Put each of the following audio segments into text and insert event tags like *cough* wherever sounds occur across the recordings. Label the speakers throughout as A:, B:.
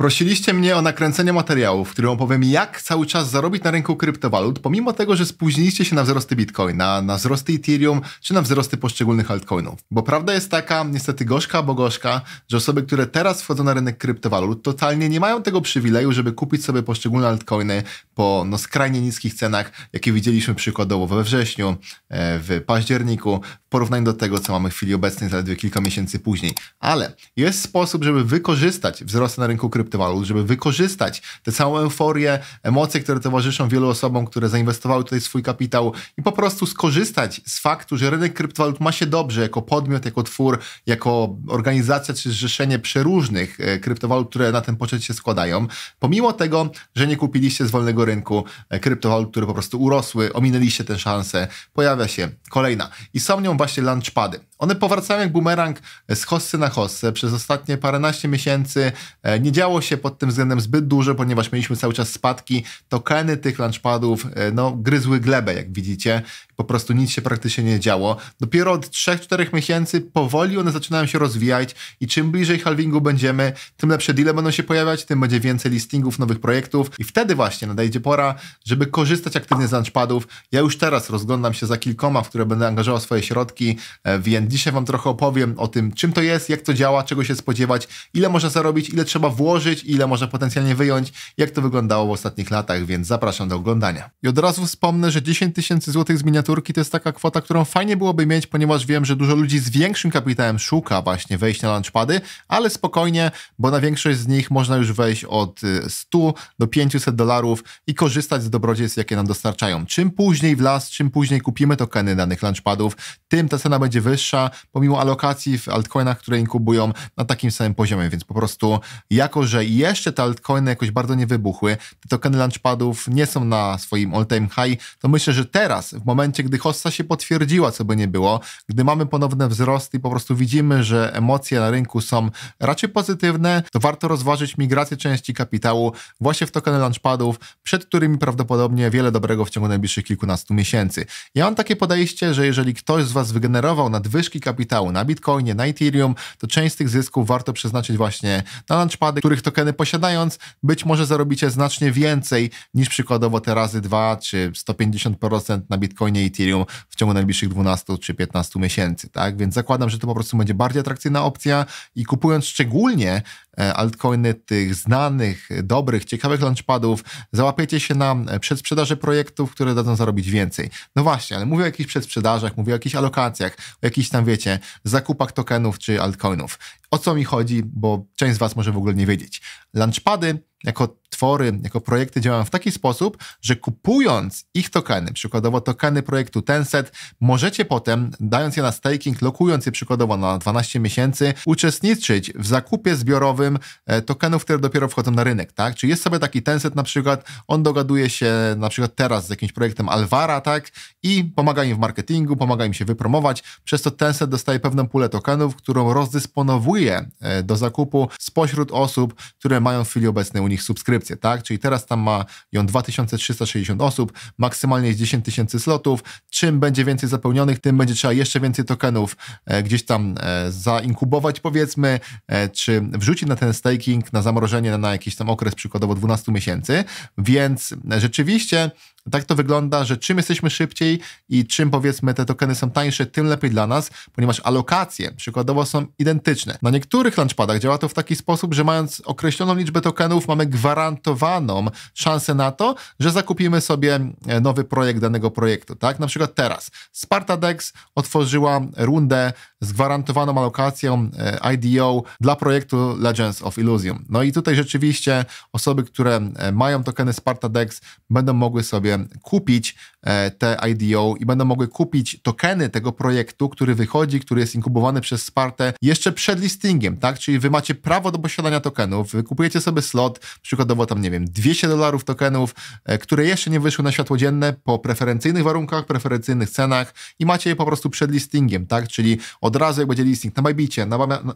A: Prosiliście mnie o nakręcenie materiału, w którym opowiem, jak cały czas zarobić na rynku kryptowalut, pomimo tego, że spóźniliście się na wzrosty Bitcoina, na wzrosty Ethereum czy na wzrosty poszczególnych altcoinów. Bo prawda jest taka, niestety gorzka, bo gorzka, że osoby, które teraz wchodzą na rynek kryptowalut, totalnie nie mają tego przywileju, żeby kupić sobie poszczególne altcoiny po no, skrajnie niskich cenach, jakie widzieliśmy przykładowo we wrześniu, e, w październiku, porównaniu do tego, co mamy w chwili obecnej zaledwie kilka miesięcy później. Ale jest sposób, żeby wykorzystać wzrost na rynku kryptowalut, żeby wykorzystać tę całą euforię, emocje, które towarzyszą wielu osobom, które zainwestowały tutaj swój kapitał i po prostu skorzystać z faktu, że rynek kryptowalut ma się dobrze jako podmiot, jako twór, jako organizacja czy zrzeszenie przeróżnych e, kryptowalut, które na ten poczet się składają. Pomimo tego, że nie kupiliście z wolnego rynku e, kryptowalut, które po prostu urosły, ominęliście tę szansę, pojawia się kolejna. I są nią właśnie launchpady. One powracają jak bumerang z hossy na hossę. Przez ostatnie paręnaście miesięcy e, nie działo się pod tym względem zbyt dużo, ponieważ mieliśmy cały czas spadki. Tokeny tych launchpadów e, no, gryzły glebę, jak widzicie. Po prostu nic się praktycznie nie działo. Dopiero od 3-4 miesięcy powoli one zaczynają się rozwijać i czym bliżej halvingu będziemy, tym lepsze deale będą się pojawiać, tym będzie więcej listingów, nowych projektów i wtedy właśnie nadejdzie pora, żeby korzystać aktywnie z launchpadów. Ja już teraz rozglądam się za kilkoma, w które będę angażował swoje środki e, w Dzisiaj Wam trochę opowiem o tym, czym to jest, jak to działa, czego się spodziewać, ile można zarobić, ile trzeba włożyć, ile można potencjalnie wyjąć, jak to wyglądało w ostatnich latach, więc zapraszam do oglądania. I od razu wspomnę, że 10 tysięcy złotych z miniaturki to jest taka kwota, którą fajnie byłoby mieć, ponieważ wiem, że dużo ludzi z większym kapitałem szuka właśnie wejść na launchpady, ale spokojnie, bo na większość z nich można już wejść od 100 y, do 500 dolarów i korzystać z dobrodziejstw, jakie nam dostarczają. Czym później w las, czym później kupimy tokeny danych launchpadów, tym ta cena będzie wyższa, pomimo alokacji w altcoinach, które inkubują na takim samym poziomie, więc po prostu jako, że jeszcze te altcoiny jakoś bardzo nie wybuchły, te tokeny launchpadów nie są na swoim all-time high, to myślę, że teraz, w momencie, gdy hossa się potwierdziła, co by nie było, gdy mamy ponowne wzrosty i po prostu widzimy, że emocje na rynku są raczej pozytywne, to warto rozważyć migrację części kapitału właśnie w tokeny launchpadów, przed którymi prawdopodobnie wiele dobrego w ciągu najbliższych kilkunastu miesięcy. Ja mam takie podejście, że jeżeli ktoś z Was wygenerował nadwyżkę kapitału na Bitcoinie, na Ethereum, to część z tych zysków warto przeznaczyć właśnie na launchpady, których tokeny posiadając, być może zarobicie znacznie więcej niż przykładowo te razy 2 czy 150% na Bitcoinie i Ethereum w ciągu najbliższych 12 czy 15 miesięcy, tak? Więc zakładam, że to po prostu będzie bardziej atrakcyjna opcja i kupując szczególnie e, altcoiny tych znanych, dobrych, ciekawych launchpadów, załapiecie się na e, przedsprzedaży projektów, które dadzą zarobić więcej. No właśnie, ale mówię o jakichś przedsprzedażach, mówię o jakichś alokacjach, o jakichś tam tam wiecie, w zakupach tokenów czy altcoinów. O co mi chodzi, bo część z Was może w ogóle nie wiedzieć. Launchpady jako twory, jako projekty działam w taki sposób, że kupując ich tokeny, przykładowo tokeny projektu Tenset, możecie potem, dając je na staking, lokując je przykładowo na 12 miesięcy, uczestniczyć w zakupie zbiorowym e, tokenów, które dopiero wchodzą na rynek, tak? Czyli jest sobie taki Tenset na przykład, on dogaduje się na przykład teraz z jakimś projektem Alvara, tak? I pomaga im w marketingu, pomaga im się wypromować, przez to Tenset dostaje pewną pulę tokenów, którą rozdysponowuje e, do zakupu spośród osób, które mają w chwili obecnej nich subskrypcję, tak? Czyli teraz tam ma ją 2360 osób, maksymalnie jest 10 tysięcy slotów. Czym będzie więcej zapełnionych, tym będzie trzeba jeszcze więcej tokenów e, gdzieś tam e, zainkubować, powiedzmy, e, czy wrzucić na ten staking, na zamrożenie na, na jakiś tam okres, przykładowo 12 miesięcy. Więc rzeczywiście tak to wygląda, że czym jesteśmy szybciej i czym powiedzmy te tokeny są tańsze, tym lepiej dla nas, ponieważ alokacje przykładowo są identyczne. Na niektórych launchpadach działa to w taki sposób, że mając określoną liczbę tokenów mamy gwarantowaną szansę na to, że zakupimy sobie e, nowy projekt danego projektu, tak? Na przykład teraz Spartadex otworzyła rundę z gwarantowaną alokacją e, IDO dla projektu Legends of Illusion. No i tutaj rzeczywiście osoby, które e, mają tokeny Spartadex będą mogły sobie kupić e, te IDO i będą mogły kupić tokeny tego projektu, który wychodzi, który jest inkubowany przez Spartę jeszcze przed listingiem, tak? Czyli wy macie prawo do posiadania tokenów, wy kupujecie sobie slot, przykładowo tam, nie wiem, 200 dolarów tokenów, e, które jeszcze nie wyszły na światło dzienne po preferencyjnych warunkach, preferencyjnych cenach i macie je po prostu przed listingiem, tak? Czyli od razu jak będzie listing na Bajbicie, na, na,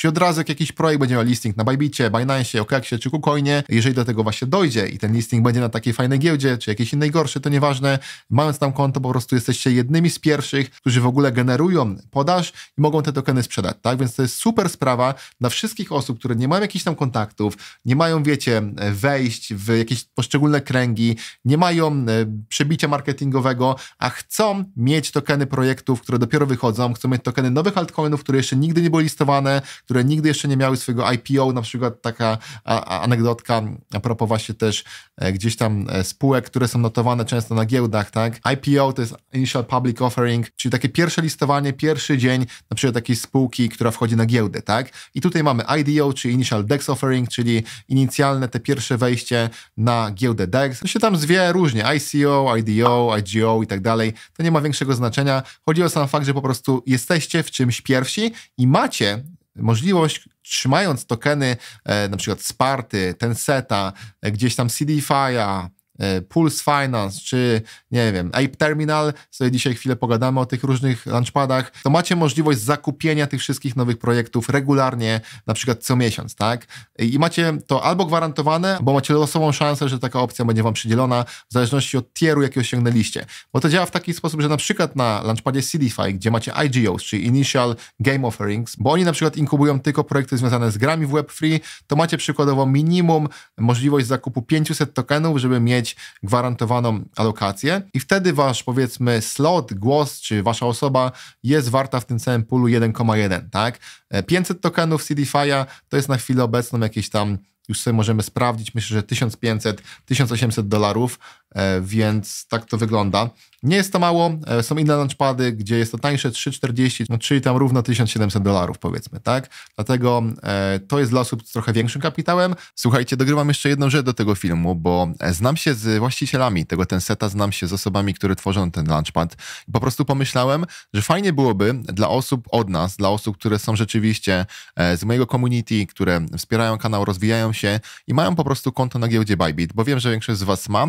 A: Czyli od razu jak jakiś projekt będzie miał listing na Bybicie, Binance, OKEXie czy KuCoinie, jeżeli do tego właśnie dojdzie i ten listing będzie na takiej fajnej giełdzie, czy jakiejś innej gorszej, to nieważne, mając tam konto po prostu jesteście jednymi z pierwszych, którzy w ogóle generują podaż i mogą te tokeny sprzedać, tak? Więc to jest super sprawa dla wszystkich osób, które nie mają jakichś tam kontaktów, nie mają, wiecie, wejść w jakieś poszczególne kręgi, nie mają e, przebicia marketingowego, a chcą mieć tokeny projektów, które dopiero wychodzą, chcą mieć tokeny nowych altcoinów, które jeszcze nigdy nie były listowane, które nigdy jeszcze nie miały swojego IPO, na przykład taka anegdotka a propos właśnie też e, gdzieś tam e, spółek, które są notowane często na giełdach, tak? IPO to jest Initial Public Offering, czyli takie pierwsze listowanie, pierwszy dzień na przykład takiej spółki, która wchodzi na giełdę, tak? I tutaj mamy IDO, czy Initial DEX Offering, czyli inicjalne te pierwsze wejście na giełdę DEX. To się tam zwie różnie, ICO, IDO, IGO i tak dalej. To nie ma większego znaczenia. Chodzi o sam fakt, że po prostu jesteście w czymś pierwsi i macie możliwość, trzymając tokeny e, na przykład Sparty, Tenseta, e, gdzieś tam CDFi'a, E, Pulse Finance, czy nie wiem, Ape Terminal, sobie dzisiaj chwilę pogadamy o tych różnych launchpadach, to macie możliwość zakupienia tych wszystkich nowych projektów regularnie, na przykład co miesiąc, tak? I macie to albo gwarantowane, bo macie losową szansę, że taka opcja będzie wam przydzielona, w zależności od tieru, jaki osiągnęliście. Bo to działa w taki sposób, że na przykład na launchpadzie Seedify, gdzie macie IGOs, czyli Initial Game Offerings, bo oni na przykład inkubują tylko projekty związane z grami w Web 3 to macie przykładowo minimum możliwość zakupu 500 tokenów, żeby mieć gwarantowaną alokację i wtedy wasz powiedzmy slot, głos czy wasza osoba jest warta w tym całym pulu 1,1, tak? 500 e, tokenów CDFi'a to jest na chwilę obecną jakieś tam już sobie możemy sprawdzić, myślę, że 1500, 1800 dolarów E, więc tak to wygląda. Nie jest to mało, e, są inne launchpady, gdzie jest to tańsze 3,40, no, czyli tam równo 1700 dolarów powiedzmy, tak? Dlatego e, to jest dla osób z trochę większym kapitałem. Słuchajcie, dogrywam jeszcze jedną rzecz do tego filmu, bo znam się z właścicielami tego Tenseta, znam się z osobami, które tworzą ten launchpad i po prostu pomyślałem, że fajnie byłoby dla osób od nas, dla osób, które są rzeczywiście z mojego community, które wspierają kanał, rozwijają się i mają po prostu konto na giełdzie Bybit, bo wiem, że większość z was ma,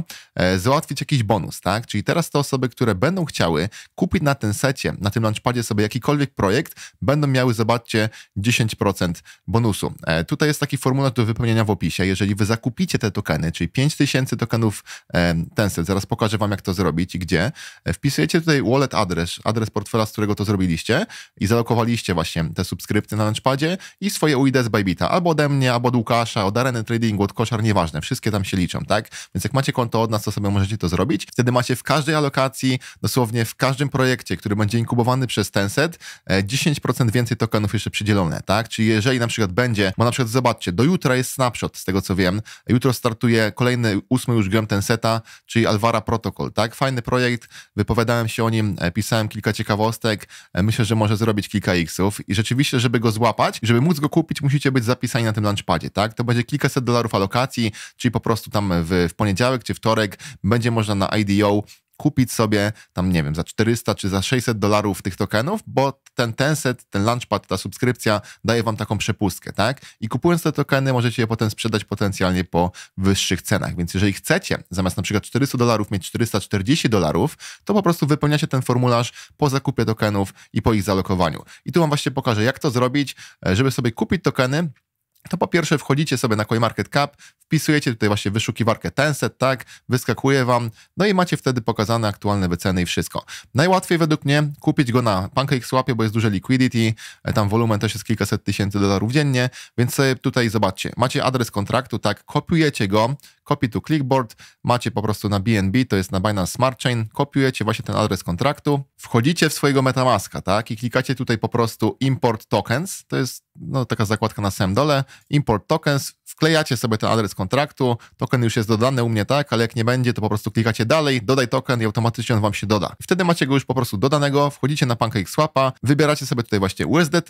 A: załatwić jakiś bonus, tak? Czyli teraz te osoby, które będą chciały kupić na tym secie, na tym launchpadzie sobie jakikolwiek projekt, będą miały, zobaczcie, 10% bonusu. E, tutaj jest taki formularz do wypełnienia w opisie. Jeżeli wy zakupicie te tokeny, czyli 5000 tokenów ten set, zaraz pokażę wam, jak to zrobić i gdzie, e, wpisujecie tutaj wallet adres, adres portfela, z którego to zrobiliście i zalokowaliście właśnie te subskrypty na launchpadzie i swoje UID z Bybita, albo ode mnie, albo od Łukasza, od Areny Tradingu, od Koszar, nieważne, wszystkie tam się liczą, tak? Więc jak macie konto od nas, to sobie sposobem możecie to zrobić. Wtedy macie w każdej alokacji, dosłownie w każdym projekcie, który będzie inkubowany przez Tencent, 10% e, więcej tokenów jeszcze przydzielone, tak? Czyli jeżeli na przykład będzie, bo na przykład zobaczcie, do jutra jest snapshot, z tego co wiem, jutro startuje kolejny ósmy już gram seta, czyli Alvara Protocol, tak? Fajny projekt, wypowiadałem się o nim, e, pisałem kilka ciekawostek, e, myślę, że może zrobić kilka xów i rzeczywiście, żeby go złapać, żeby móc go kupić, musicie być zapisani na tym launchpadzie, tak? To będzie kilkaset dolarów alokacji, czyli po prostu tam w, w poniedziałek czy wtorek będzie można na IDO kupić sobie tam, nie wiem, za 400 czy za 600 dolarów tych tokenów, bo ten, tenset, ten launchpad, ta subskrypcja daje wam taką przepustkę, tak? I kupując te tokeny możecie je potem sprzedać potencjalnie po wyższych cenach, więc jeżeli chcecie zamiast na przykład 400 dolarów mieć 440 dolarów, to po prostu wypełniacie ten formularz po zakupie tokenów i po ich zalokowaniu. I tu wam właśnie pokażę, jak to zrobić, e, żeby sobie kupić tokeny, to po pierwsze wchodzicie sobie na CoinMarketCap, wpisujecie tutaj właśnie wyszukiwarkę Tenset, tak, wyskakuje wam, no i macie wtedy pokazane aktualne wyceny i wszystko. Najłatwiej według mnie kupić go na PancakeSwapie, bo jest duże liquidity, e, tam wolumen też jest kilkaset tysięcy dolarów dziennie, więc sobie tutaj zobaczcie, macie adres kontraktu, tak, kopiujecie go, copy to clipboard, macie po prostu na BNB, to jest na Binance Smart Chain, kopiujecie właśnie ten adres kontraktu, wchodzicie w swojego MetaMaska, tak, i klikacie tutaj po prostu import tokens, to jest no, taka zakładka na samym dole, import tokens, wklejacie sobie ten adres kontraktu, token już jest dodany u mnie, tak, ale jak nie będzie, to po prostu klikacie dalej, dodaj token i automatycznie on wam się doda. Wtedy macie go już po prostu dodanego, wchodzicie na PancakeSwap'a, wybieracie sobie tutaj właśnie USDT,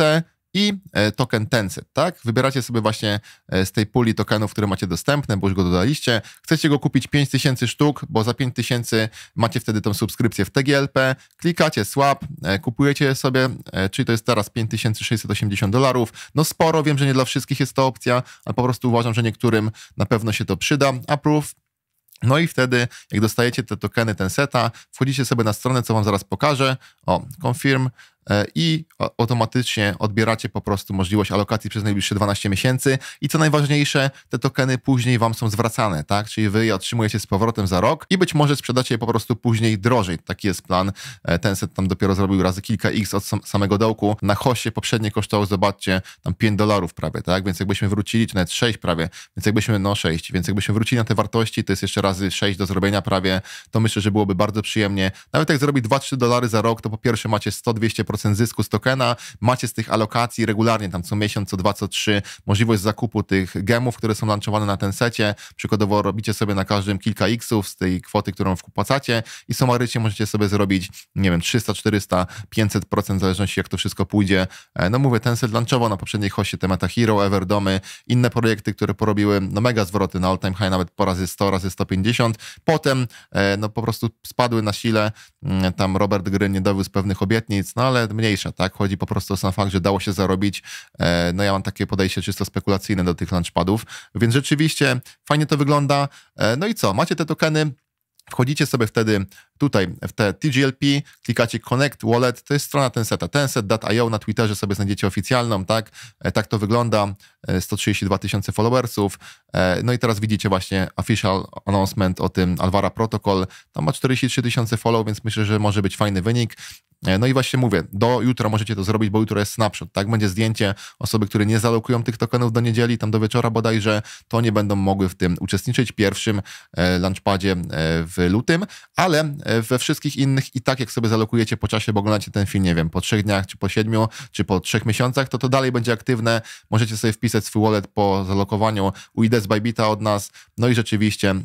A: i e, token Tencent, tak? Wybieracie sobie właśnie e, z tej puli tokenów, które macie dostępne, bo już go dodaliście. Chcecie go kupić 5000 sztuk, bo za 5000 macie wtedy tą subskrypcję w TGLP. Klikacie swap, e, kupujecie sobie, czyli to jest teraz 5680 dolarów. No sporo, wiem, że nie dla wszystkich jest to opcja, ale po prostu uważam, że niektórym na pewno się to przyda. Approve no i wtedy, jak dostajecie te tokeny, ten seta, wchodzicie sobie na stronę, co wam zaraz pokażę. O, confirm, E, i automatycznie odbieracie po prostu możliwość alokacji przez najbliższe 12 miesięcy i co najważniejsze, te tokeny później Wam są zwracane, tak? Czyli Wy je otrzymujecie z powrotem za rok i być może sprzedacie je po prostu później drożej. Taki jest plan. E, ten set tam dopiero zrobił razy kilka x od samego dołku. Na hosie poprzednie kosztowało, zobaczcie, tam 5 dolarów prawie, tak? Więc jakbyśmy wrócili, czy nawet 6 prawie, więc jakbyśmy, no 6, więc jakbyśmy wrócili na te wartości, to jest jeszcze razy 6 do zrobienia prawie, to myślę, że byłoby bardzo przyjemnie. Nawet jak zrobi 2-3 dolary za rok, to po pierwsze macie 100-200 20% zysku z tokena, macie z tych alokacji regularnie, tam co miesiąc, co dwa, co trzy, możliwość zakupu tych gemów, które są lansowane na ten secie. Przykładowo robicie sobie na każdym kilka xów z tej kwoty, którą wpłacacie i sumarycznie możecie sobie zrobić, nie wiem, 300, 400, 500% w zależności jak to wszystko pójdzie. E, no mówię, ten set lanczowo na poprzedniej hoście Meta Hero, Everdomy, inne projekty, które porobiły no mega zwroty na all time high, nawet po razy 100, razy 150. Potem e, no po prostu spadły na sile, mm, tam Robert Gry nie dowiózł pewnych obietnic, no ale nawet mniejsza, tak? Chodzi po prostu o sam fakt, że dało się zarobić. E, no ja mam takie podejście czysto spekulacyjne do tych launchpadów, więc rzeczywiście fajnie to wygląda. E, no i co? Macie te tokeny, Wchodzicie sobie wtedy tutaj w te TGLP, klikacie Connect Wallet, to jest strona Tenseta, tenset.io, na Twitterze sobie znajdziecie oficjalną, tak? E, tak to wygląda, 132 tysiące followersów, no i teraz widzicie właśnie official announcement o tym Alvara Protocol, tam ma 43 tysiące follow, więc myślę, że może być fajny wynik. E, no i właśnie mówię, do jutra możecie to zrobić, bo jutro jest snapshot, tak? Będzie zdjęcie osoby, które nie zalokują tych tokenów do niedzieli, tam do wieczora bodajże, to nie będą mogły w tym uczestniczyć pierwszym e, launchpadzie e, w lutym, ale we wszystkich innych i tak jak sobie zalokujecie po czasie, bo oglądacie ten film, nie wiem, po trzech dniach, czy po siedmiu, czy po trzech miesiącach, to to dalej będzie aktywne, możecie sobie wpisać swój wallet po zalokowaniu UID z Bybita od nas, no i rzeczywiście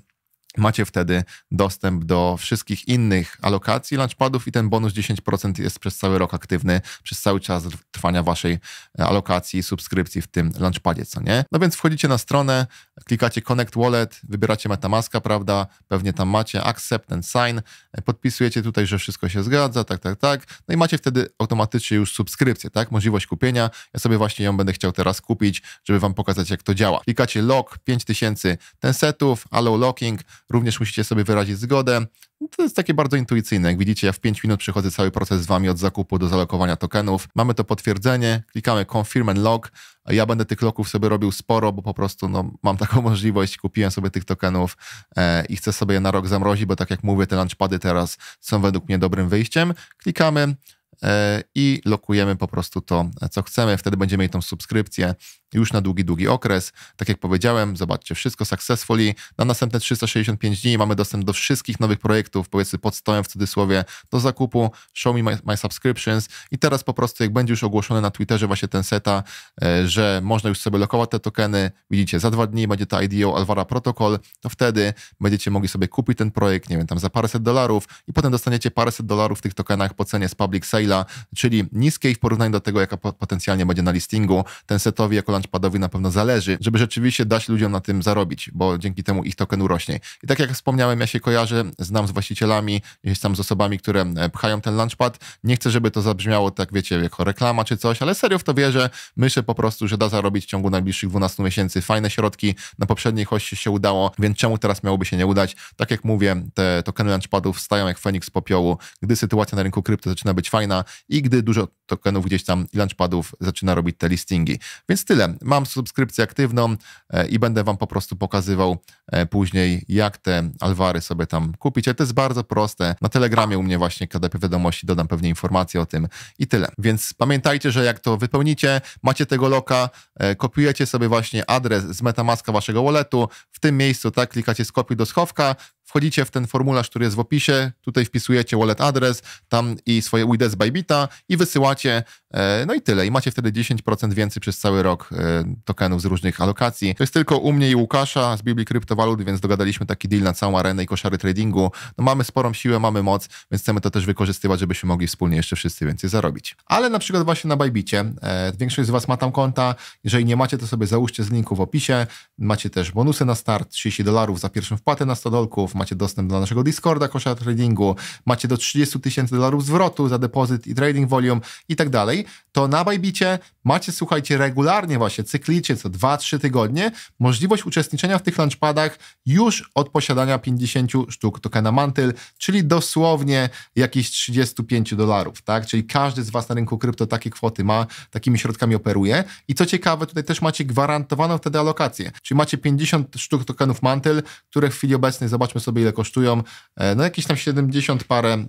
A: macie wtedy dostęp do wszystkich innych alokacji launchpadów i ten bonus 10% jest przez cały rok aktywny, przez cały czas trwania waszej e, alokacji, subskrypcji w tym launchpadzie, co nie? No więc wchodzicie na stronę, klikacie Connect Wallet, wybieracie MetaMaska, prawda? Pewnie tam macie Accept and Sign, e, podpisujecie tutaj, że wszystko się zgadza, tak, tak, tak. No i macie wtedy automatycznie już subskrypcję, tak? Możliwość kupienia. Ja sobie właśnie ją będę chciał teraz kupić, żeby wam pokazać, jak to działa. Klikacie Lock 5000 ten setów, Allow Locking, również musicie sobie wyrazić zgodę. No, to jest takie bardzo intuicyjne. Jak widzicie, ja w 5 minut przechodzę cały proces z Wami od zakupu do zalokowania tokenów. Mamy to potwierdzenie, klikamy Confirm and Log. Ja będę tych loków sobie robił sporo, bo po prostu no, mam taką *laughs* możliwość. Kupiłem sobie tych tokenów e, i chcę sobie je na rok zamrozić, bo tak jak mówię, te launchpady teraz są według mnie dobrym wyjściem. Klikamy e, i lokujemy po prostu to, co chcemy. Wtedy będziemy mieli tą subskrypcję już na długi, długi okres. Tak jak powiedziałem, zobaczcie, wszystko successfully. Na następne 365 dni mamy dostęp do wszystkich nowych projektów, powiedzmy pod stołem w cudzysłowie, do zakupu, show me my, my subscriptions i teraz po prostu jak będzie już ogłoszony na Twitterze właśnie ten seta, e, że można już sobie lokować te tokeny, widzicie, za dwa dni będzie to IDO Alvara Protocol, to wtedy będziecie mogli sobie kupić ten projekt, nie wiem, tam za paręset dolarów i potem dostaniecie paręset dolarów w tych tokenach po cenie z public sale'a, czyli niskiej w porównaniu do tego, jaka potencjalnie będzie na listingu. Ten setowi jako launchpadowi na pewno zależy, żeby rzeczywiście dać ludziom na tym zarobić, bo dzięki temu ich token urośnie. I tak jak wspomniałem, ja się kojarzę, znam z właścicielami, jestem z osobami, które e, pchają ten launchpad. Nie chcę, żeby to zabrzmiało tak, wiecie, jako reklama czy coś, ale serio w to wierzę. Myślę po prostu, że da zarobić w ciągu najbliższych 12 miesięcy fajne środki. Na poprzedniej hoście się udało, więc czemu teraz miałoby się nie udać? Tak jak mówię, te tokeny launchpadów stają jak Feniks z popiołu, gdy sytuacja na rynku krypto zaczyna być fajna i gdy dużo tokenów gdzieś tam i launchpadów zaczyna robić te listingi. Więc tyle. Mam subskrypcję aktywną e, i będę Wam po prostu pokazywał e, później, jak te alwary sobie tam kupić. Ale to jest bardzo proste. Na Telegramie u mnie właśnie KDP wiadomości dodam pewnie informacje o tym i tyle. Więc pamiętajcie, że jak to wypełnicie, macie tego loka, e, kopiujecie sobie właśnie adres z Metamaska Waszego walletu, w tym miejscu, tak, klikacie skopiuj do schowka, wchodzicie w ten formularz, który jest w opisie, tutaj wpisujecie wallet adres, tam i swoje UID z Bybita i wysyłacie, e, no i tyle. I macie wtedy 10% więcej przez cały rok e, tokenów z różnych alokacji. To jest tylko u mnie i Łukasza z Biblii Kryptowalut, więc dogadaliśmy taki deal na całą arenę i koszary tradingu. No mamy sporą siłę, mamy moc, więc chcemy to też wykorzystywać, żebyśmy mogli wspólnie jeszcze wszyscy więcej zarobić. Ale na przykład właśnie na Bybicie, e, większość z Was ma tam konta, jeżeli nie macie, to sobie załóżcie z linku w opisie, macie też bonusy na start, 30 dolarów za pierwszą wpłatę na 100 dolków, macie dostęp do naszego Discorda, kosza tradingu, macie do 30 tysięcy dolarów zwrotu za depozyt i trading volume i tak dalej, to na Bajbicie macie, słuchajcie, regularnie właśnie, cyklicznie, co 2-3 tygodnie, możliwość uczestniczenia w tych launchpadach już od posiadania 50 sztuk tokena Mantyl, czyli dosłownie jakieś 35 dolarów, tak? Czyli każdy z Was na rynku krypto takie kwoty ma, takimi środkami operuje. I co ciekawe, tutaj też macie gwarantowaną wtedy alokację, czyli macie 50 sztuk tokenów Mantyl, które w chwili obecnej, zobaczmy sobie ile kosztują, e, no jakieś tam 70 parę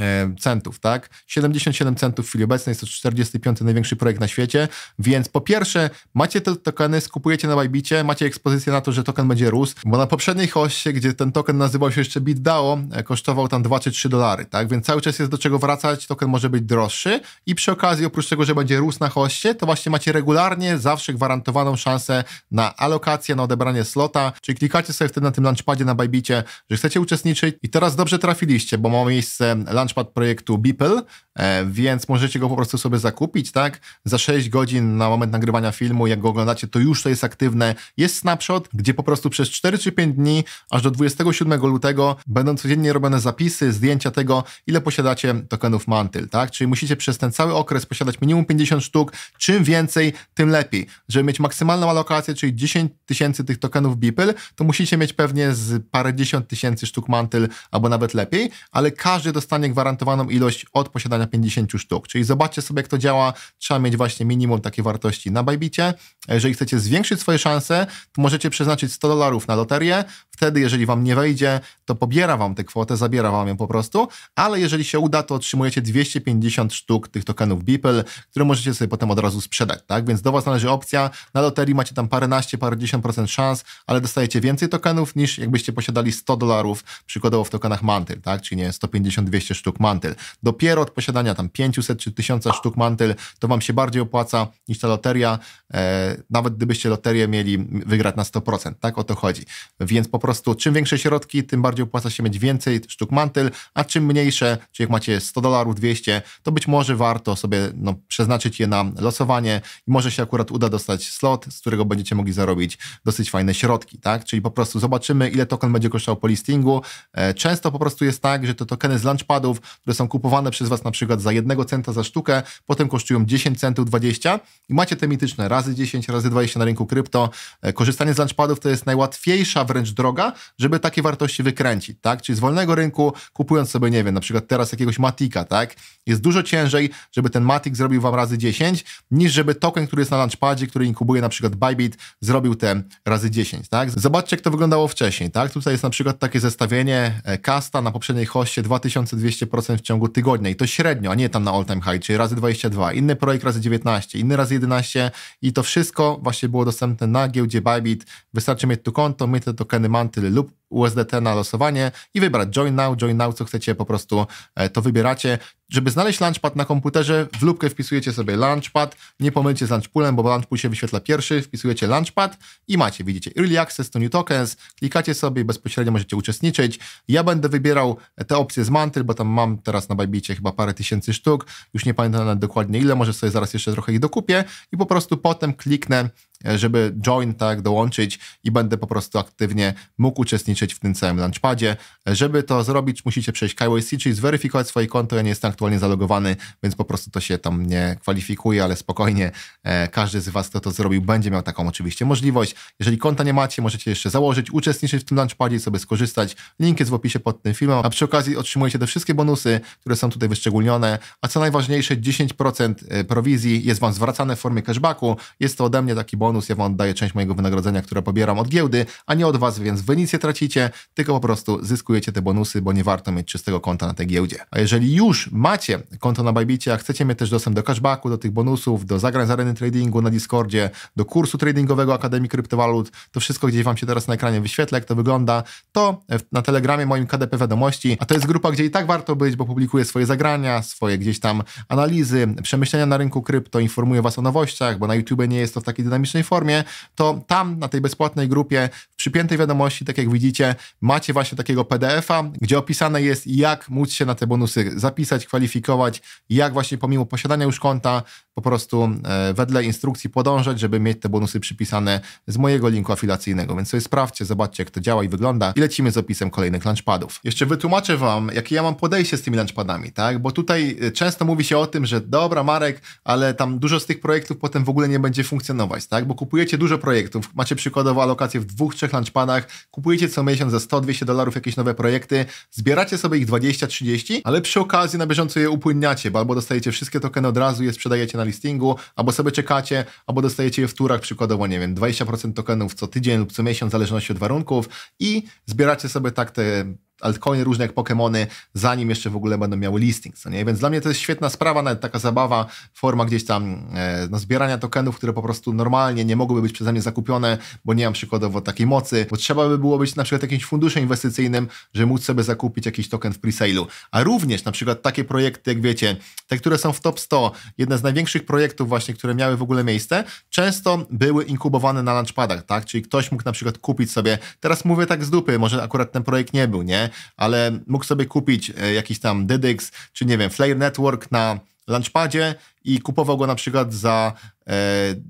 A: E, centów, tak? 77 centów w chwili obecnej jest to 45 największy projekt na świecie, więc po pierwsze macie te tokeny, skupujecie na Bybicie, macie ekspozycję na to, że token będzie rósł, bo na poprzedniej hoście, gdzie ten token nazywał się jeszcze BitDAO, e, kosztował tam 2 czy 3 dolary, tak? Więc cały czas jest do czego wracać, token może być droższy i przy okazji oprócz tego, że będzie rósł na hoście, to właśnie macie regularnie zawsze gwarantowaną szansę na alokację, na odebranie slota, czyli klikacie sobie wtedy na tym launchpadzie na Bybicie, że chcecie uczestniczyć i teraz dobrze trafiliście, bo ma miejsce launchpad projektu Beeple, e, więc możecie go po prostu sobie zakupić, tak? Za 6 godzin na moment nagrywania filmu, jak go oglądacie, to już to jest aktywne. Jest snapshot, gdzie po prostu przez 4 czy 5 dni, aż do 27 lutego, będą codziennie robione zapisy, zdjęcia tego, ile posiadacie tokenów Mantyl, tak? Czyli musicie przez ten cały okres posiadać minimum 50 sztuk. Czym więcej, tym lepiej. Żeby mieć maksymalną alokację, czyli 10 tysięcy tych tokenów Beeple, to musicie mieć pewnie z parędziesiąt tysięcy sztuk Mantyl, albo nawet lepiej, ale każdy dostanie gwarantowaną ilość od posiadania 50 sztuk. Czyli zobaczcie sobie, jak to działa. Trzeba mieć właśnie minimum takiej wartości na Bajbicie. Jeżeli chcecie zwiększyć swoje szanse, to możecie przeznaczyć 100 dolarów na loterię. Wtedy, jeżeli wam nie wejdzie, to pobiera wam tę kwotę, zabiera wam ją po prostu, ale jeżeli się uda, to otrzymujecie 250 sztuk tych tokenów Beeple, które możecie sobie potem od razu sprzedać, tak? Więc do was należy opcja, na loterii macie tam paręnaście, parędziesiąt procent szans, ale dostajecie więcej tokenów niż jakbyście posiadali 100 dolarów przykładowo w tokenach Mantyl, tak? Czyli nie 150-200 sztuk Mantyl. Dopiero od posiadania tam 500 czy 1000 sztuk Mantyl to wam się bardziej opłaca niż ta loteria, e, nawet gdybyście loterię mieli wygrać na 100%, tak? O to chodzi. Więc po prostu czym większe środki, tym bardziej bardziej opłaca się mieć więcej sztuk mantyl, a czym mniejsze, czyli jak macie 100 dolarów, 200, to być może warto sobie no, przeznaczyć je na losowanie i może się akurat uda dostać slot, z którego będziecie mogli zarobić dosyć fajne środki, tak? Czyli po prostu zobaczymy, ile token będzie kosztował po listingu. E, często po prostu jest tak, że te tokeny z launchpadów, które są kupowane przez Was na przykład za jednego centa za sztukę, potem kosztują 10 centów 20 i macie te mityczne razy 10, razy 20 na rynku krypto. E, korzystanie z launchpadów to jest najłatwiejsza wręcz droga, żeby takie wartości wykreślić tak? Czyli z wolnego rynku, kupując sobie, nie wiem, na przykład teraz jakiegoś Matika, tak? Jest dużo ciężej, żeby ten Matik zrobił wam razy 10, niż żeby token, który jest na launchpadzie, który inkubuje na przykład Bybit, zrobił te razy 10, tak? Zobaczcie, jak to wyglądało wcześniej, tak? Tutaj jest na przykład takie zestawienie Kasta e, na poprzedniej hoście 2200% w ciągu tygodnia i to średnio, a nie tam na all time high, czyli razy 22, inny projekt razy 19, inny razy 11 i to wszystko właśnie było dostępne na giełdzie Bybit. Wystarczy mieć tu konto, mieć te tokeny Mantyl lub USDT na losowanie i wybrać Join Now, Join Now, co chcecie, po prostu e, to wybieracie żeby znaleźć Launchpad na komputerze, w lubkę wpisujecie sobie Launchpad, nie pomylcie z Launchpoolem, bo Launchpool się wyświetla pierwszy, wpisujecie Launchpad i macie, widzicie, Early Access to New Tokens, klikacie sobie i bezpośrednio możecie uczestniczyć. Ja będę wybierał te opcje z Mantle, bo tam mam teraz na Bajbicie chyba parę tysięcy sztuk, już nie pamiętam dokładnie ile, może sobie zaraz jeszcze trochę ich dokupię i po prostu potem kliknę e, żeby join, tak, dołączyć i będę po prostu aktywnie mógł uczestniczyć w tym całym launchpadzie. E, żeby to zrobić, musicie przejść KYC, czyli zweryfikować swoje konto. Ja nie jestem aktualnie zalogowany, więc po prostu to się tam nie kwalifikuje, ale spokojnie e, każdy z Was, kto to zrobił, będzie miał taką oczywiście możliwość. Jeżeli konta nie macie, możecie jeszcze założyć, uczestniczyć w tym launchpadzie i sobie skorzystać. Link jest w opisie pod tym filmem, a przy okazji otrzymujecie te wszystkie bonusy, które są tutaj wyszczególnione, a co najważniejsze, 10% e, prowizji jest Wam zwracane w formie cashbacku. Jest to ode mnie taki bonus, ja Wam oddaję część mojego wynagrodzenia, które pobieram od giełdy, a nie od Was, więc wy nic nie tracicie, tylko po prostu zyskujecie te bonusy, bo nie warto mieć czystego konta na tej giełdzie. A jeżeli już macie macie konto na Bybitcie, a chcecie mieć też dostęp do cashbacku, do tych bonusów, do zagrań z areny tradingu na Discordzie, do kursu tradingowego Akademii Kryptowalut, to wszystko gdzieś Wam się teraz na ekranie wyświetla, jak to wygląda, to na Telegramie moim KDP Wiadomości, a to jest grupa, gdzie i tak warto być, bo publikuję swoje zagrania, swoje gdzieś tam analizy, przemyślenia na rynku krypto, informuję Was o nowościach, bo na YouTube nie jest to w takiej dynamicznej formie, to tam na tej bezpłatnej grupie, w przypiętej wiadomości, tak jak widzicie, macie właśnie takiego PDF-a, gdzie opisane jest, jak móc się na te bonusy zapisać, kwalifikować, zweryfikować, jak właśnie pomimo posiadania już konta, po prostu e, wedle instrukcji podążać, żeby mieć te bonusy przypisane z mojego linku afilacyjnego. Więc sobie sprawdźcie, zobaczcie, jak to działa i wygląda i lecimy z opisem kolejnych lunchpadów. Jeszcze wytłumaczę Wam, jakie ja mam podejście z tymi lunchpadami, tak? Bo tutaj e, często mówi się o tym, że dobra, Marek, ale tam dużo z tych projektów potem w ogóle nie będzie funkcjonować, tak? Bo kupujecie dużo projektów, macie przykładowo alokację w dwóch, trzech lunchpadach, kupujecie co miesiąc za 100-200 dolarów jakieś nowe projekty, zbieracie sobie ich 20-30, ale przy okazji na bieżąco miesiącu je upłynniacie, bo albo dostajecie wszystkie tokeny od razu, je sprzedajecie na listingu, albo sobie czekacie, albo dostajecie je w turach, przykładowo, nie wiem, 20% tokenów co tydzień lub co miesiąc, w zależności od warunków i zbieracie sobie tak te altcoiny różne jak Pokémony, zanim jeszcze w ogóle będą miały listing. Co no nie? Więc dla mnie to jest świetna sprawa, nawet taka zabawa, forma gdzieś tam e, no, zbierania tokenów, które po prostu normalnie nie mogłyby być przeze mnie zakupione, bo nie mam przykładowo takiej mocy, bo trzeba by było być na przykład jakimś funduszem inwestycyjnym, żeby móc sobie zakupić jakiś token w presale'u. A również na przykład takie projekty, jak wiecie, te, które są w top 100, jedne z największych projektów właśnie, które miały w ogóle miejsce, często były inkubowane na launchpadach, tak? Czyli ktoś mógł na przykład kupić sobie, teraz mówię tak z dupy, może akurat ten projekt nie był, nie? ale mógł sobie kupić e, jakiś tam Dydyx, czy nie wiem, Flare Network na Launchpadzie i kupował go na przykład za E,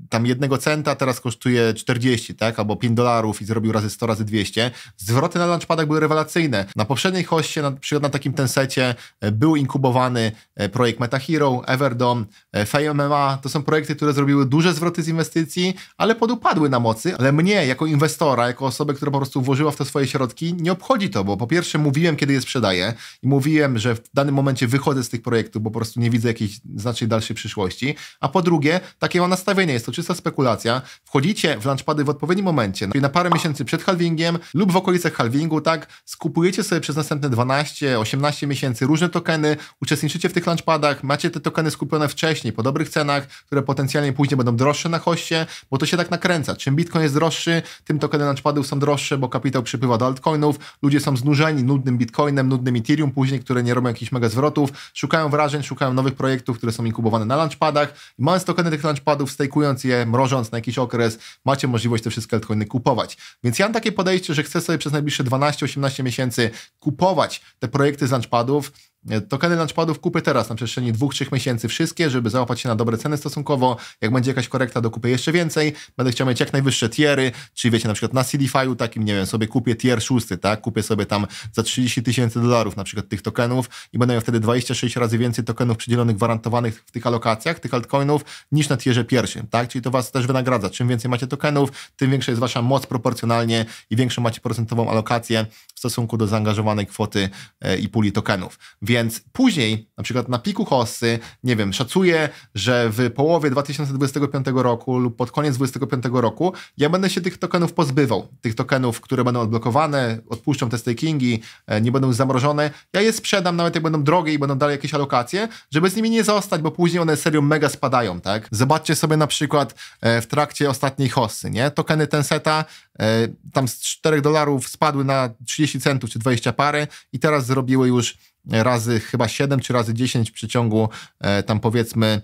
A: tam jednego centa teraz kosztuje 40, tak, albo 5 dolarów i zrobił razy 100, razy 200. Zwroty na launchpadach były rewelacyjne. Na poprzedniej hoście, na, przykład na takim tensecie e, był inkubowany e, projekt MetaHero, Everdom, FameMMA. To są projekty, które zrobiły duże zwroty z inwestycji, ale podupadły na mocy. Ale mnie, jako inwestora, jako osobę, która po prostu włożyła w to swoje środki, nie obchodzi to, bo po pierwsze mówiłem, kiedy je sprzedaję i mówiłem, że w danym momencie wychodzę z tych projektów, bo po prostu nie widzę jakiejś znacznie dalszej przyszłości. A po drugie, takie takiego nastawienie jest to czysta spekulacja. Wchodzicie w launchpady w odpowiednim momencie, czyli na parę miesięcy przed halvingiem lub w okolicach halvingu, tak? Skupujecie sobie przez następne 12-18 miesięcy różne tokeny, uczestniczycie w tych launchpadach, macie te tokeny skupione wcześniej po dobrych cenach, które potencjalnie później będą droższe na hoście, bo to się tak nakręca. Czym Bitcoin jest droższy, tym tokeny launchpadów są droższe, bo kapitał przypływa do altcoinów, ludzie są znużeni nudnym Bitcoinem, nudnym Ethereum później, które nie robią jakichś mega zwrotów, szukają wrażeń, szukają nowych projektów, które są inkubowane na launchpadach i mając tokeny tych launchpadów odpadów, stejkując je, mrożąc na jakiś okres, macie możliwość te wszystkie altcoiny kupować. Więc ja mam takie podejście, że chcę sobie przez najbliższe 12-18 miesięcy kupować te projekty z launchpadów, E, Tokeny launchpadów kupię teraz na przestrzeni dwóch, trzech miesięcy wszystkie, żeby załapać się na dobre ceny stosunkowo. Jak będzie jakaś korekta, dokupię jeszcze więcej. Będę chciał mieć jak najwyższe tiery, czyli wiecie, na przykład na CDFi'u takim, nie wiem, sobie kupię tier 6, tak? Kupię sobie tam za 30 tysięcy dolarów na przykład tych tokenów i będę miał wtedy 26 razy więcej tokenów przydzielonych, gwarantowanych w tych alokacjach, tych altcoinów, niż na tierze pierwszym, tak? Czyli to was też wynagradza. Czym więcej macie tokenów, tym większa jest wasza moc proporcjonalnie i większą macie procentową alokację w stosunku do zaangażowanej kwoty e, i puli tokenów. Więc więc później, na przykład na piku Hossy, nie wiem, szacuję, że w połowie 2025 roku lub pod koniec 2025 roku ja będę się tych tokenów pozbywał. Tych tokenów, które będą odblokowane, odpuszczą te stakingi, e, nie będą zamrożone. Ja je sprzedam, nawet jak będą drogie i będą dalej jakieś alokacje, żeby z nimi nie zostać, bo później one serio mega spadają, tak? Zobaczcie sobie na przykład e, w trakcie ostatniej Hossy, nie? Tokeny Tenseta e, tam z 4 dolarów spadły na 30 centów czy 20 pary i teraz zrobiły już razy chyba 7 czy razy 10 w przeciągu e, tam powiedzmy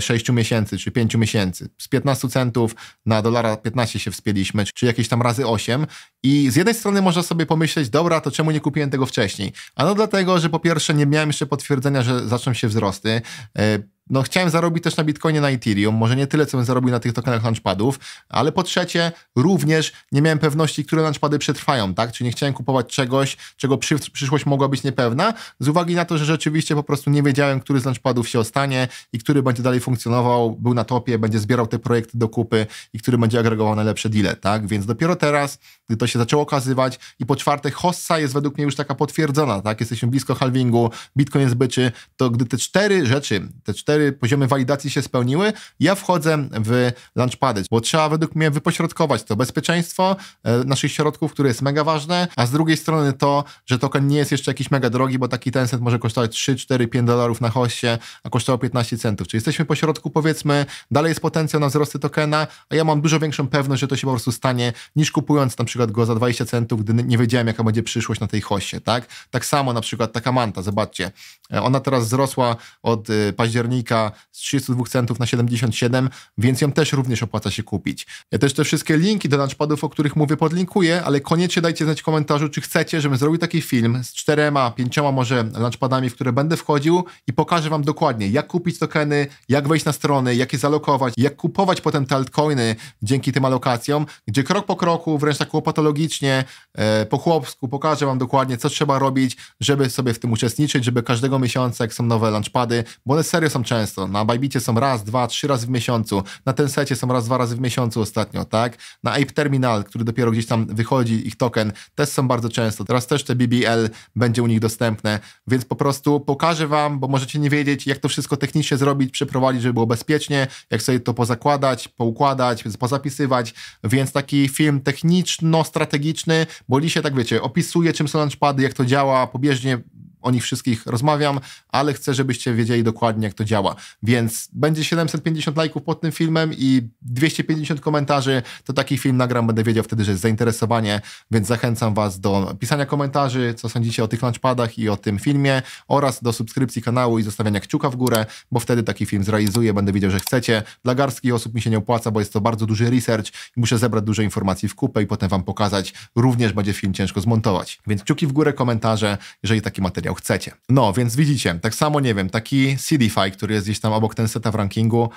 A: 6 e, miesięcy czy 5 miesięcy. Z 15 centów na dolara 15 się wspięliśmy, czy jakieś tam razy 8. I z jednej strony można sobie pomyśleć, dobra, to czemu nie kupiłem tego wcześniej? A no dlatego, że po pierwsze nie miałem jeszcze potwierdzenia, że zaczną się wzrosty. E, no, chciałem zarobić też na Bitcoinie, na Ethereum, może nie tyle, co bym zarobił na tych tokenach launchpadów, ale po trzecie, również nie miałem pewności, które launchpady przetrwają, tak? Czyli nie chciałem kupować czegoś, czego przyszłość mogła być niepewna, z uwagi na to, że rzeczywiście po prostu nie wiedziałem, który z launchpadów się ostanie i który będzie dalej funkcjonował, był na topie, będzie zbierał te projekty do kupy i który będzie agregował najlepsze deale, tak? Więc dopiero teraz, gdy to się zaczęło okazywać i po czwarte hossa jest według mnie już taka potwierdzona, tak? Jesteśmy blisko halvingu, Bitcoin jest byczy, to gdy te cztery rzeczy, te cztery poziomy walidacji się spełniły, ja wchodzę w launchpady, bo trzeba według mnie wypośrodkować to bezpieczeństwo e, naszych środków, które jest mega ważne, a z drugiej strony to, że token nie jest jeszcze jakiś mega drogi, bo taki ten set może kosztować 3, 4, 5 dolarów na hostie, a kosztował 15 centów. Czyli jesteśmy jesteśmy po środku, powiedzmy, dalej jest potencjał na wzrosty tokena, a ja mam dużo większą pewność, że to się po prostu stanie, niż kupując na przykład go za 20 centów, gdy nie wiedziałem, jaka będzie przyszłość na tej hoście, tak? Tak samo na przykład taka manta, zobaczcie, e, ona teraz wzrosła od e, października z 32 centów na 77, więc ją też również opłaca się kupić. Ja też te wszystkie linki do launchpadów, o których mówię, podlinkuję, ale koniecznie dajcie znać w komentarzu, czy chcecie, żebym zrobił taki film z czterema, pięcioma może launchpadami, w które będę wchodził i pokażę Wam dokładnie, jak kupić tokeny, jak wejść na strony, jak je zalokować, jak kupować potem altcoiny dzięki tym alokacjom, gdzie krok po kroku, wręcz tak patologicznie, e, po chłopsku pokażę Wam dokładnie, co trzeba robić, żeby sobie w tym uczestniczyć, żeby każdego miesiąca, jak są nowe launchpady, bo one serio są często. Na Bajbicie są raz, dwa, trzy razy w miesiącu, na ten secie są raz, dwa razy w miesiącu ostatnio, tak? Na Ape Terminal, który dopiero gdzieś tam wychodzi, ich token, też są bardzo często. Teraz też te BBL będzie u nich dostępne, więc po prostu pokażę Wam, bo możecie nie wiedzieć, jak to wszystko technicznie zrobić, przeprowadzić prowadzić, żeby było bezpiecznie, jak sobie to pozakładać, poukładać, pozapisywać, więc taki film techniczno-strategiczny, bo dzisiaj tak wiecie, opisuje czym są lunchpady, jak to działa, pobieżnie o nich wszystkich rozmawiam, ale chcę, żebyście wiedzieli dokładnie, jak to działa. Więc będzie 750 lajków pod tym filmem i 250 komentarzy, to taki film nagram, będę wiedział wtedy, że jest zainteresowanie, więc zachęcam Was do pisania komentarzy, co sądzicie o tych launchpadach i o tym filmie oraz do subskrypcji kanału i zostawiania kciuka w górę, bo wtedy taki film zrealizuję, będę wiedział, że chcecie. Dla garstki osób mi się nie opłaca, bo jest to bardzo duży research i muszę zebrać dużo informacji w kupę i potem Wam pokazać. Również będzie film ciężko zmontować. Więc kciuki w górę, komentarze, jeżeli taki materiał chcecie. No, więc widzicie, tak samo, nie wiem, taki CDFi, który jest gdzieś tam obok ten seta w rankingu,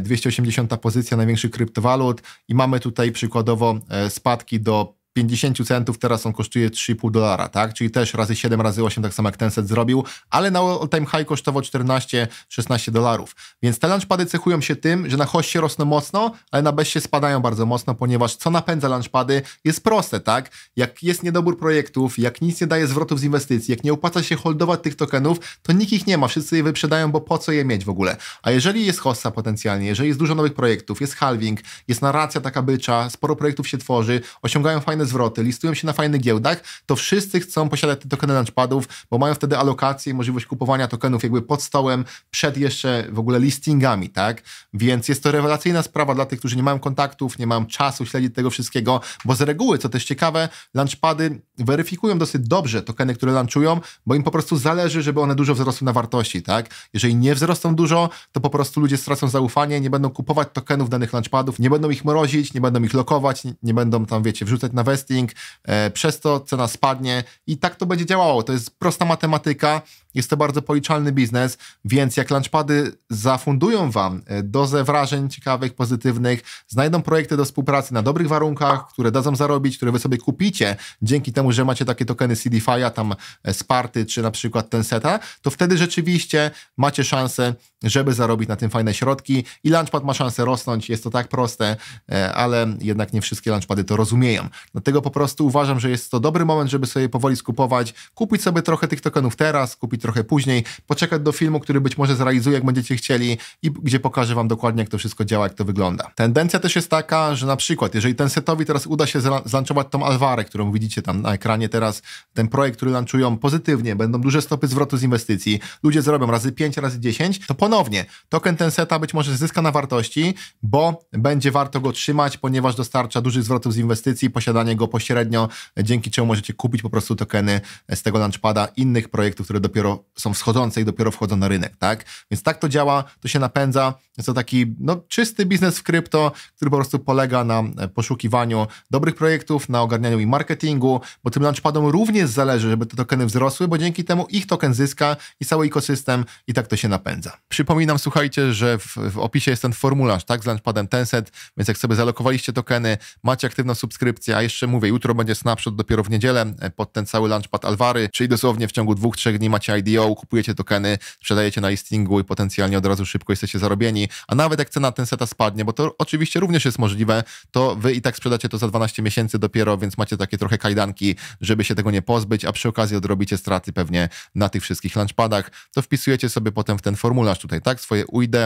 A: 280 e, pozycja największych kryptowalut i mamy tutaj przykładowo e, spadki do 50 centów, teraz on kosztuje 3,5 dolara, tak? Czyli też razy 7, razy 8, tak samo jak ten set zrobił, ale na all-time high kosztował 14-16 dolarów. Więc te launchpady cechują się tym, że na hoście rosną mocno, ale na bestie spadają bardzo mocno, ponieważ co napędza launchpady jest proste, tak? Jak jest niedobór projektów, jak nic nie daje zwrotów z inwestycji, jak nie opłaca się holdować tych tokenów, to nikt ich nie ma, wszyscy je wyprzedają, bo po co je mieć w ogóle? A jeżeli jest hossa potencjalnie, jeżeli jest dużo nowych projektów, jest halving, jest narracja taka bycza, sporo projektów się tworzy, osiągają fajne zwroty, listują się na fajnych giełdach, to wszyscy chcą posiadać te tokeny launchpadów, bo mają wtedy alokację i możliwość kupowania tokenów jakby pod stołem, przed jeszcze w ogóle listingami, tak? Więc jest to rewelacyjna sprawa dla tych, którzy nie mają kontaktów, nie mają czasu śledzić tego wszystkiego, bo z reguły, co też ciekawe, launchpady weryfikują dosyć dobrze tokeny, które launchują, bo im po prostu zależy, żeby one dużo wzrosły na wartości, tak? Jeżeli nie wzrosną dużo, to po prostu ludzie stracą zaufanie, nie będą kupować tokenów danych launchpadów, nie będą ich mrozić, nie będą ich lokować, nie będą tam, wiecie, wrzucać na wes investing, e, przez to cena spadnie i tak to będzie działało. To jest prosta matematyka, jest to bardzo policzalny biznes, więc jak launchpady zafundują Wam e, dozę wrażeń ciekawych, pozytywnych, znajdą projekty do współpracy na dobrych warunkach, które dadzą zarobić, które Wy sobie kupicie dzięki temu, że macie takie tokeny CDFI'a, tam e, Sparty czy na przykład Tenseta, to wtedy rzeczywiście macie szansę, żeby zarobić na tym fajne środki i Launchpad ma szansę rosnąć, jest to tak proste, e, ale jednak nie wszystkie Launchpady to rozumieją. Dlatego po prostu uważam, że jest to dobry moment, żeby sobie powoli skupować, kupić sobie trochę tych tokenów teraz, kupić trochę później, poczekać do filmu, który być może zrealizuję, jak będziecie chcieli i gdzie pokażę Wam dokładnie, jak to wszystko działa, jak to wygląda. Tendencja też jest taka, że na przykład, jeżeli ten setowi teraz uda się zlanczować tą Alwarę, którą widzicie tam na ekranie teraz, ten projekt, który lanczują pozytywnie, będą duże stopy zwrotu z inwestycji, ludzie zrobią razy 5, razy 10, to ponownie token ten seta być może zyska na wartości, bo będzie warto go trzymać, ponieważ dostarcza dużych zwrotów z inwestycji, posiadanie go pośrednio, dzięki czemu możecie kupić po prostu tokeny z tego launchpada innych projektów, które dopiero są wschodzące i dopiero wchodzą na rynek, tak? Więc tak to działa, to się napędza. Jest to taki no, czysty biznes w krypto, który po prostu polega na e, poszukiwaniu dobrych projektów, na ogarnianiu i marketingu, bo tym launchpadom również zależy, żeby te tokeny wzrosły, bo dzięki temu ich token zyska i cały ekosystem i tak to się napędza. Przypominam, słuchajcie, że w, w opisie jest ten formularz, tak? Z launchpadem Tencent, więc jak sobie zalokowaliście tokeny, macie aktywną subskrypcję, a jeszcze mówię, jutro będzie snapshot dopiero w niedzielę e, pod ten cały launchpad Alvary, czyli dosłownie w ciągu dwóch, trzech dni macie IDO, kupujecie tokeny, sprzedajecie na listingu i potencjalnie od razu szybko jesteście zarobieni, a nawet jak cena ten seta spadnie, bo to oczywiście również jest możliwe, to wy i tak sprzedacie to za 12 miesięcy dopiero, więc macie takie trochę kajdanki, żeby się tego nie pozbyć, a przy okazji odrobicie straty pewnie na tych wszystkich launchpadach, to wpisujecie sobie potem w ten formularz tutaj, tak, swoje UID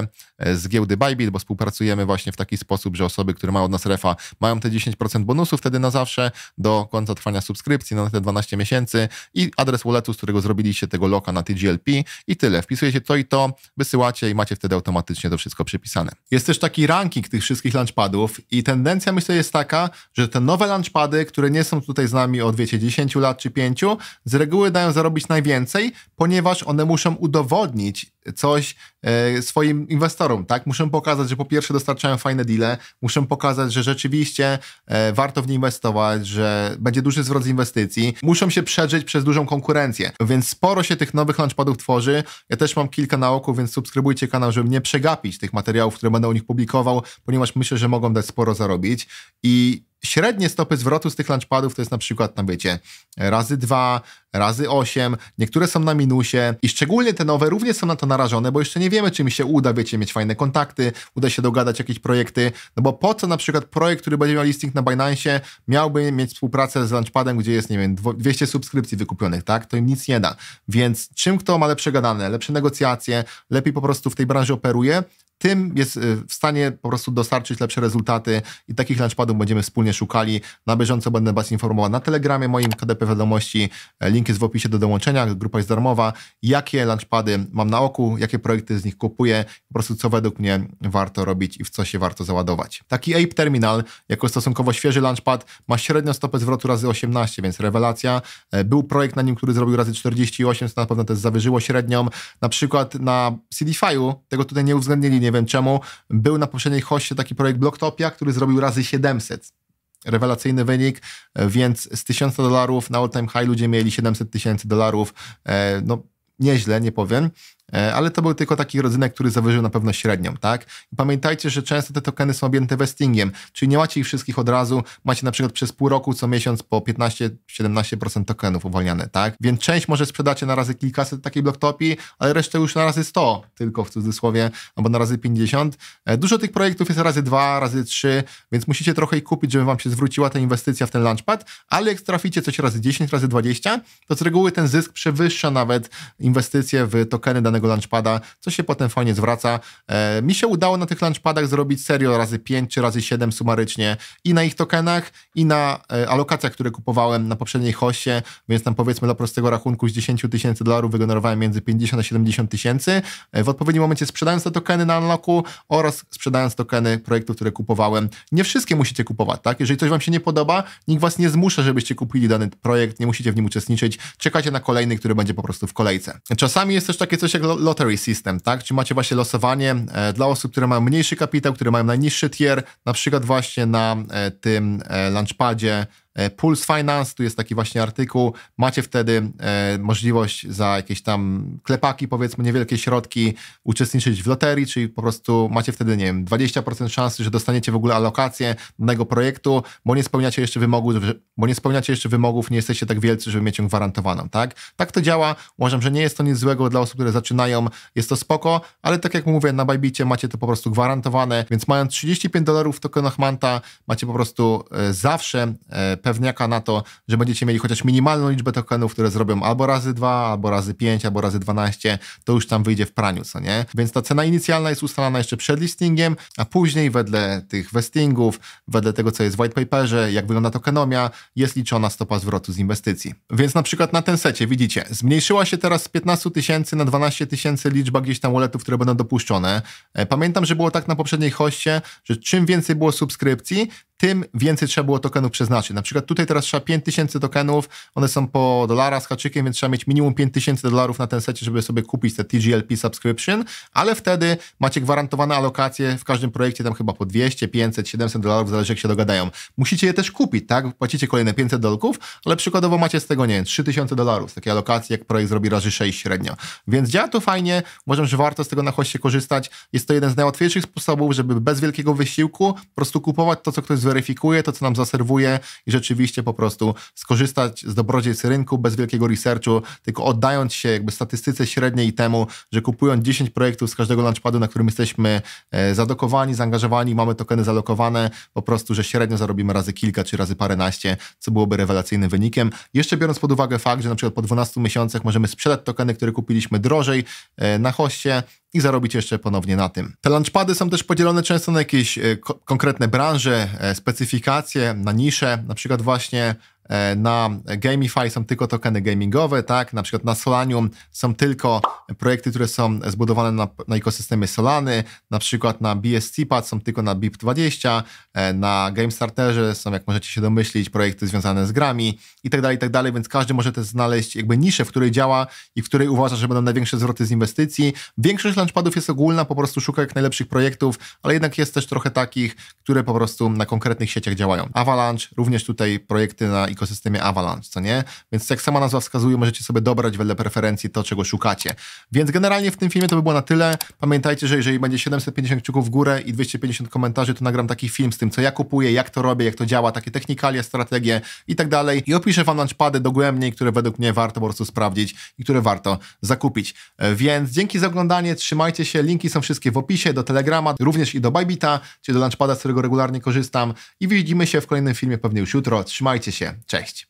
A: z giełdy Bybit, bo współpracujemy właśnie w taki sposób, że osoby, które mają od nas refa, mają te 10% bonusu wtedy na zawsze do końca trwania subskrypcji, na te 12 miesięcy i adres walletu, z którego zrobiliście tego logo bloka na TGLP i tyle. Wpisujecie to i to, wysyłacie i macie wtedy automatycznie to wszystko przypisane. Jest też taki ranking tych wszystkich launchpadów i tendencja myślę jest taka, że te nowe launchpady, które nie są tutaj z nami od wiecie 10 lat czy 5, z reguły dają zarobić najwięcej, ponieważ one muszą udowodnić coś e, swoim inwestorom, tak? Muszą pokazać, że po pierwsze dostarczają fajne deale, muszą pokazać, że rzeczywiście e, warto w nie inwestować, że będzie duży zwrot z inwestycji, muszą się przeżyć przez dużą konkurencję, więc sporo się tych tych nowych launchpadów tworzy. Ja też mam kilka na oku, więc subskrybujcie kanał, żeby nie przegapić tych materiałów, które będę u nich publikował, ponieważ myślę, że mogą dać sporo zarobić. I średnie stopy zwrotu z tych launchpadów to jest na przykład, tam wiecie, razy dwa, razy 8, niektóre są na minusie i szczególnie te nowe również są na to narażone, bo jeszcze nie wiemy, czy mi się uda, wiecie, mieć fajne kontakty, uda się dogadać jakieś projekty, no bo po co na przykład projekt, który będzie miał listing na Binance, miałby mieć współpracę z Launchpadem, gdzie jest, nie wiem, 200 subskrypcji wykupionych, tak? To im nic nie da. Więc czym kto ma lepsze gadane, lepsze negocjacje, lepiej po prostu w tej branży operuje, tym jest y, w stanie po prostu dostarczyć lepsze rezultaty i takich launchpadów będziemy wspólnie szukali. Na bieżąco będę Was informował na Telegramie moim KDP Wiadomości. E, link link jest w opisie do dołączenia, grupa jest darmowa. Jakie launchpady mam na oku, jakie projekty z nich kupuję, po prostu co według mnie warto robić i w co się warto załadować. Taki Ape Terminal, jako stosunkowo świeży launchpad, ma średnią stopę zwrotu razy 18, więc rewelacja. E, był projekt na nim, który zrobił razy 48, co na pewno też zawyżyło średnią. Na przykład na CDFi'u, tego tutaj nie uwzględnili, nie wiem czemu, był na poprzedniej hoście taki projekt Blocktopia, który zrobił razy 700 rewelacyjny wynik, e, więc z 1000 dolarów na all time high ludzie mieli 700 tysięcy dolarów, e, no nieźle, nie powiem, E, ale to był tylko taki rodzynek, który zawyżył na pewno średnią, tak? pamiętajcie, że często te tokeny są objęte vestingiem, czyli nie macie ich wszystkich od razu, macie na przykład przez pół roku, co miesiąc po 15-17% tokenów uwalniane, tak? Więc część może sprzedacie na razy kilkaset takiej bloktopii, ale resztę już na razy 100 tylko w cudzysłowie, albo na razy 50. E, dużo tych projektów jest razy 2, razy 3, więc musicie trochę ich kupić, żeby wam się zwróciła ta inwestycja w ten launchpad, ale jak traficie coś razy 10, razy 20, to z reguły ten zysk przewyższa nawet inwestycje w tokeny danego danego launchpada, co się potem fajnie zwraca. E, mi się udało na tych lunchpadach zrobić serio razy 5 czy razy 7 sumarycznie i na ich tokenach, i na e, alokacjach, które kupowałem na poprzedniej hoście, więc tam powiedzmy dla prostego rachunku z 10 tysięcy dolarów wygenerowałem między 50 a 70 tysięcy. E, w odpowiednim momencie sprzedając te tokeny na unlocku oraz sprzedając tokeny projektów, które kupowałem. Nie wszystkie musicie kupować, tak? Jeżeli coś wam się nie podoba, nikt was nie zmusza, żebyście kupili dany projekt, nie musicie w nim uczestniczyć, czekacie na kolejny, który będzie po prostu w kolejce. Czasami jest też takie coś jak lottery system, tak? Czy macie właśnie losowanie e, dla osób, które mają mniejszy kapitał, które mają najniższy tier, na przykład właśnie na e, tym e, launchpadzie E, Puls Finance, tu jest taki właśnie artykuł, macie wtedy e, możliwość za jakieś tam klepaki, powiedzmy niewielkie środki, uczestniczyć w loterii, czyli po prostu macie wtedy, nie wiem, 20% szansy, że dostaniecie w ogóle alokację danego projektu, bo nie spełniacie jeszcze wymogów, bo nie spełniacie jeszcze wymogów, nie jesteście tak wielcy, żeby mieć ją gwarantowaną, tak? Tak to działa, uważam, że nie jest to nic złego dla osób, które zaczynają, jest to spoko, ale tak jak mówię, na Bajbicie macie to po prostu gwarantowane, więc mając 35 dolarów w tokenach Manta, macie po prostu e, zawsze pewne pewniaka na to, że będziecie mieli chociaż minimalną liczbę tokenów, które zrobią albo razy 2, albo razy 5, albo razy 12, to już tam wyjdzie w praniu, co nie? Więc ta cena inicjalna jest ustalana jeszcze przed listingiem, a później wedle tych vestingów, wedle tego, co jest w white paperze, jak wygląda tokenomia, jest liczona stopa zwrotu z inwestycji. Więc na przykład na ten secie, widzicie, zmniejszyła się teraz z 15 tysięcy na 12 tysięcy liczba gdzieś tam walletów, które będą dopuszczone. E, pamiętam, że było tak na poprzedniej hoście, że czym więcej było subskrypcji, tym więcej trzeba było tokenów przeznaczyć. Na przykład tutaj teraz trzeba 5000 tokenów, one są po dolara z haczykiem, więc trzeba mieć minimum 5000 dolarów na ten secie, żeby sobie kupić te TGLP subscription, ale wtedy macie gwarantowane alokacje w każdym projekcie tam chyba po 200, 500, 700 dolarów, zależy jak się dogadają. Musicie je też kupić, tak? Płacicie kolejne 500 dolków, ale przykładowo macie z tego, nie wiem, 3000 dolarów, takie alokacje, jak projekt zrobi razy 6 średnio. Więc działa to fajnie, uważam, że warto z tego na hoście korzystać. Jest to jeden z najłatwiejszych sposobów, żeby bez wielkiego wysiłku po prostu kupować to, co ktoś zweryfikuje to, co nam zaserwuje i rzeczywiście po prostu skorzystać z dobrodziejstw rynku bez wielkiego researchu, tylko oddając się jakby statystyce średniej i temu, że kupując 10 projektów z każdego launchpadu, na którym jesteśmy e, zadokowani, zaangażowani, mamy tokeny zalokowane, po prostu, że średnio zarobimy razy kilka czy razy paręnaście, co byłoby rewelacyjnym wynikiem. Jeszcze biorąc pod uwagę fakt, że na przykład po 12 miesiącach możemy sprzedać tokeny, które kupiliśmy drożej e, na hoście, i zarobić jeszcze ponownie na tym. Te launchpady są też podzielone często na jakieś e, konkretne branże, e, specyfikacje, na nisze, na przykład właśnie E, na Gamify są tylko tokeny gamingowe, tak? Na przykład na Solanium są tylko projekty, które są zbudowane na, na ekosystemie Solany, na przykład na bscpad są tylko na BIP20, e, na GameStarterze są, jak możecie się domyślić, projekty związane z grami i tak dalej, i tak dalej, więc każdy może też znaleźć jakby niszę, w której działa i w której uważa, że będą największe zwroty z inwestycji. Większość launchpadów jest ogólna, po prostu szuka jak najlepszych projektów, ale jednak jest też trochę takich, które po prostu na konkretnych sieciach działają. Avalanche, również tutaj projekty na ekosystemie ekosystemie Avalanche, co nie? Więc jak sama nazwa wskazuje, możecie sobie dobrać wedle preferencji to, czego szukacie. Więc generalnie w tym filmie to by było na tyle. Pamiętajcie, że jeżeli będzie 750 kciuków w górę i 250 komentarzy, to nagram taki film z tym, co ja kupuję, jak to robię, jak to działa, takie technikalia, strategie i tak dalej. I opiszę wam launchpady dogłębnie, które według mnie warto po prostu sprawdzić i które warto zakupić. E, więc dzięki za oglądanie, trzymajcie się, linki są wszystkie w opisie do Telegrama, również i do Bybita, czyli do launchpada, z którego regularnie korzystam i widzimy się w kolejnym filmie pewnie już jutro. Trzymajcie się. Cześć.